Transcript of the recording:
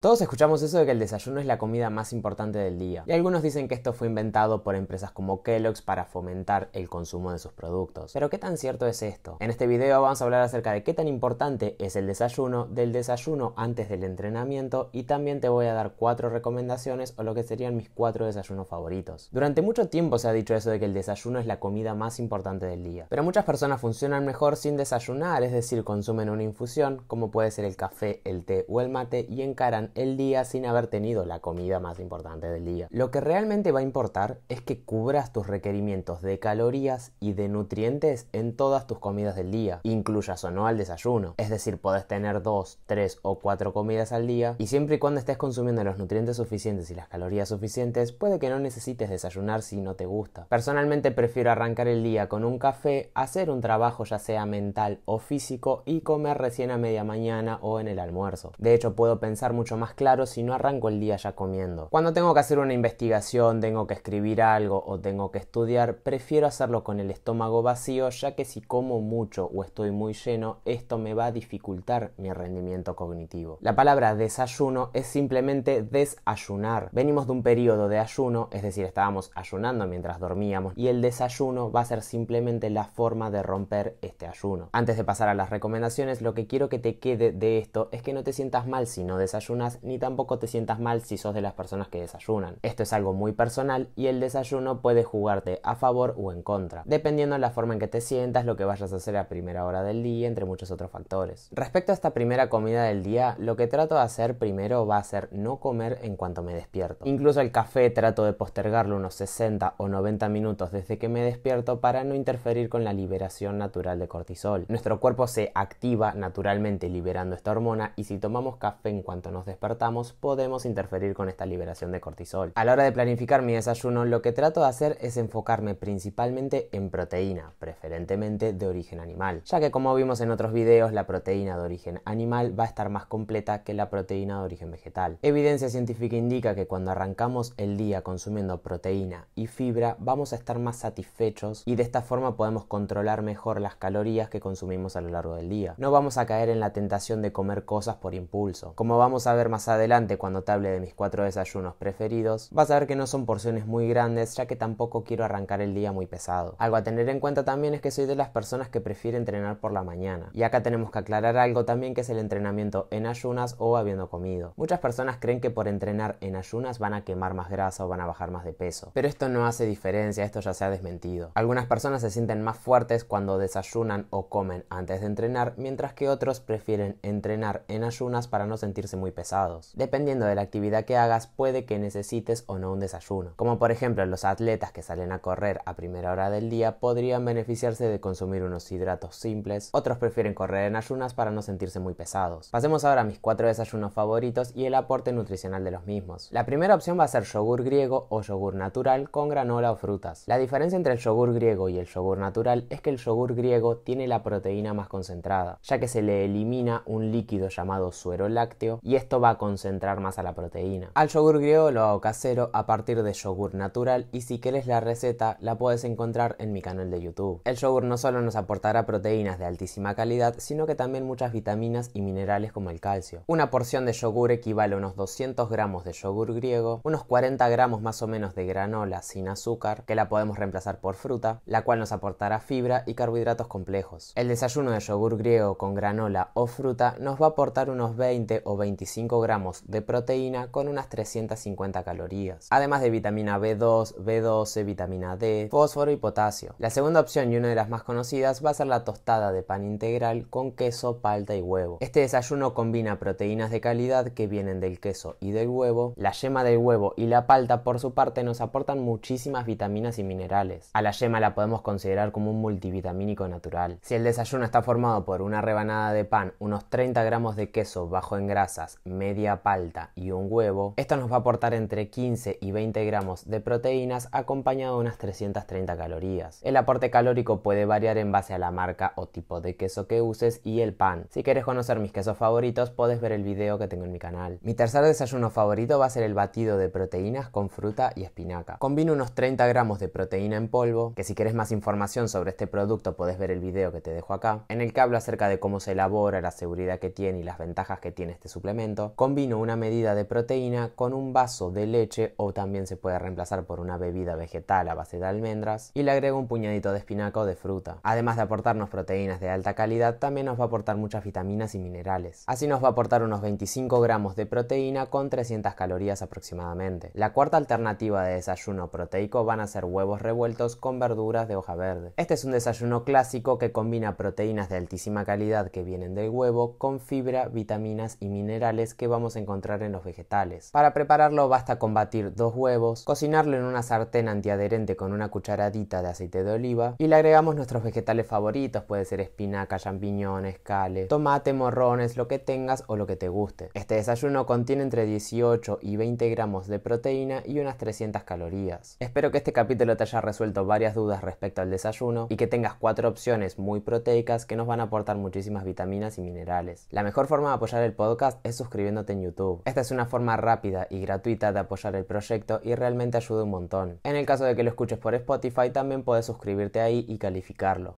Todos escuchamos eso de que el desayuno es la comida más importante del día, y algunos dicen que esto fue inventado por empresas como Kellogg's para fomentar el consumo de sus productos. Pero ¿qué tan cierto es esto? En este video vamos a hablar acerca de qué tan importante es el desayuno, del desayuno antes del entrenamiento, y también te voy a dar cuatro recomendaciones o lo que serían mis cuatro desayunos favoritos. Durante mucho tiempo se ha dicho eso de que el desayuno es la comida más importante del día, pero muchas personas funcionan mejor sin desayunar, es decir, consumen una infusión, como puede ser el café, el té o el mate, y encaran el día sin haber tenido la comida más importante del día. Lo que realmente va a importar es que cubras tus requerimientos de calorías y de nutrientes en todas tus comidas del día, incluyas o no al desayuno. Es decir, puedes tener dos, tres o cuatro comidas al día y siempre y cuando estés consumiendo los nutrientes suficientes y las calorías suficientes, puede que no necesites desayunar si no te gusta. Personalmente prefiero arrancar el día con un café, hacer un trabajo ya sea mental o físico y comer recién a media mañana o en el almuerzo. De hecho, puedo pensar mucho más claro si no arranco el día ya comiendo. Cuando tengo que hacer una investigación, tengo que escribir algo o tengo que estudiar, prefiero hacerlo con el estómago vacío ya que si como mucho o estoy muy lleno, esto me va a dificultar mi rendimiento cognitivo. La palabra desayuno es simplemente desayunar. Venimos de un periodo de ayuno, es decir, estábamos ayunando mientras dormíamos y el desayuno va a ser simplemente la forma de romper este ayuno. Antes de pasar a las recomendaciones, lo que quiero que te quede de esto es que no te sientas mal si no desayunas ni tampoco te sientas mal si sos de las personas que desayunan. Esto es algo muy personal y el desayuno puede jugarte a favor o en contra, dependiendo de la forma en que te sientas, lo que vayas a hacer a primera hora del día, entre muchos otros factores. Respecto a esta primera comida del día, lo que trato de hacer primero va a ser no comer en cuanto me despierto. Incluso el café trato de postergarlo unos 60 o 90 minutos desde que me despierto para no interferir con la liberación natural de cortisol. Nuestro cuerpo se activa naturalmente liberando esta hormona y si tomamos café en cuanto nos despertamos, despertamos podemos interferir con esta liberación de cortisol. A la hora de planificar mi desayuno, lo que trato de hacer es enfocarme principalmente en proteína, preferentemente de origen animal, ya que como vimos en otros videos, la proteína de origen animal va a estar más completa que la proteína de origen vegetal. Evidencia científica indica que cuando arrancamos el día consumiendo proteína y fibra, vamos a estar más satisfechos y de esta forma podemos controlar mejor las calorías que consumimos a lo largo del día. No vamos a caer en la tentación de comer cosas por impulso. Como vamos a ver más adelante cuando te hable de mis cuatro desayunos preferidos, vas a ver que no son porciones muy grandes ya que tampoco quiero arrancar el día muy pesado. Algo a tener en cuenta también es que soy de las personas que prefiere entrenar por la mañana. Y acá tenemos que aclarar algo también que es el entrenamiento en ayunas o habiendo comido. Muchas personas creen que por entrenar en ayunas van a quemar más grasa o van a bajar más de peso. Pero esto no hace diferencia, esto ya se ha desmentido. Algunas personas se sienten más fuertes cuando desayunan o comen antes de entrenar, mientras que otros prefieren entrenar en ayunas para no sentirse muy pesados Dependiendo de la actividad que hagas, puede que necesites o no un desayuno. Como por ejemplo los atletas que salen a correr a primera hora del día podrían beneficiarse de consumir unos hidratos simples, otros prefieren correr en ayunas para no sentirse muy pesados. Pasemos ahora a mis cuatro desayunos favoritos y el aporte nutricional de los mismos. La primera opción va a ser yogur griego o yogur natural con granola o frutas. La diferencia entre el yogur griego y el yogur natural es que el yogur griego tiene la proteína más concentrada, ya que se le elimina un líquido llamado suero lácteo y esto va concentrar más a la proteína. Al yogur griego lo hago casero a partir de yogur natural y si quieres la receta la puedes encontrar en mi canal de YouTube. El yogur no solo nos aportará proteínas de altísima calidad, sino que también muchas vitaminas y minerales como el calcio. Una porción de yogur equivale a unos 200 gramos de yogur griego, unos 40 gramos más o menos de granola sin azúcar, que la podemos reemplazar por fruta, la cual nos aportará fibra y carbohidratos complejos. El desayuno de yogur griego con granola o fruta nos va a aportar unos 20 o 25 gramos de proteína con unas 350 calorías, además de vitamina B2, B12, vitamina D, fósforo y potasio. La segunda opción y una de las más conocidas va a ser la tostada de pan integral con queso, palta y huevo. Este desayuno combina proteínas de calidad que vienen del queso y del huevo, la yema del huevo y la palta por su parte nos aportan muchísimas vitaminas y minerales. A la yema la podemos considerar como un multivitamínico natural. Si el desayuno está formado por una rebanada de pan, unos 30 gramos de queso bajo en grasas, media palta y un huevo, esto nos va a aportar entre 15 y 20 gramos de proteínas acompañado de unas 330 calorías. El aporte calórico puede variar en base a la marca o tipo de queso que uses y el pan. Si quieres conocer mis quesos favoritos, puedes ver el video que tengo en mi canal. Mi tercer desayuno favorito va a ser el batido de proteínas con fruta y espinaca. Combino unos 30 gramos de proteína en polvo, que si quieres más información sobre este producto puedes ver el video que te dejo acá, en el que hablo acerca de cómo se elabora, la seguridad que tiene y las ventajas que tiene este suplemento, combino una medida de proteína con un vaso de leche o también se puede reemplazar por una bebida vegetal a base de almendras y le agrego un puñadito de espinaca o de fruta. Además de aportarnos proteínas de alta calidad, también nos va a aportar muchas vitaminas y minerales. Así nos va a aportar unos 25 gramos de proteína con 300 calorías aproximadamente. La cuarta alternativa de desayuno proteico van a ser huevos revueltos con verduras de hoja verde. Este es un desayuno clásico que combina proteínas de altísima calidad que vienen del huevo con fibra, vitaminas y minerales que vamos a encontrar en los vegetales. Para prepararlo basta con batir dos huevos, cocinarlo en una sartén antiadherente con una cucharadita de aceite de oliva y le agregamos nuestros vegetales favoritos, puede ser espinaca, champiñones, cale, tomate, morrones, lo que tengas o lo que te guste. Este desayuno contiene entre 18 y 20 gramos de proteína y unas 300 calorías. Espero que este capítulo te haya resuelto varias dudas respecto al desayuno y que tengas cuatro opciones muy proteicas que nos van a aportar muchísimas vitaminas y minerales. La mejor forma de apoyar el podcast es suscribirte en YouTube. Esta es una forma rápida y gratuita de apoyar el proyecto y realmente ayuda un montón. En el caso de que lo escuches por Spotify, también puedes suscribirte ahí y calificarlo.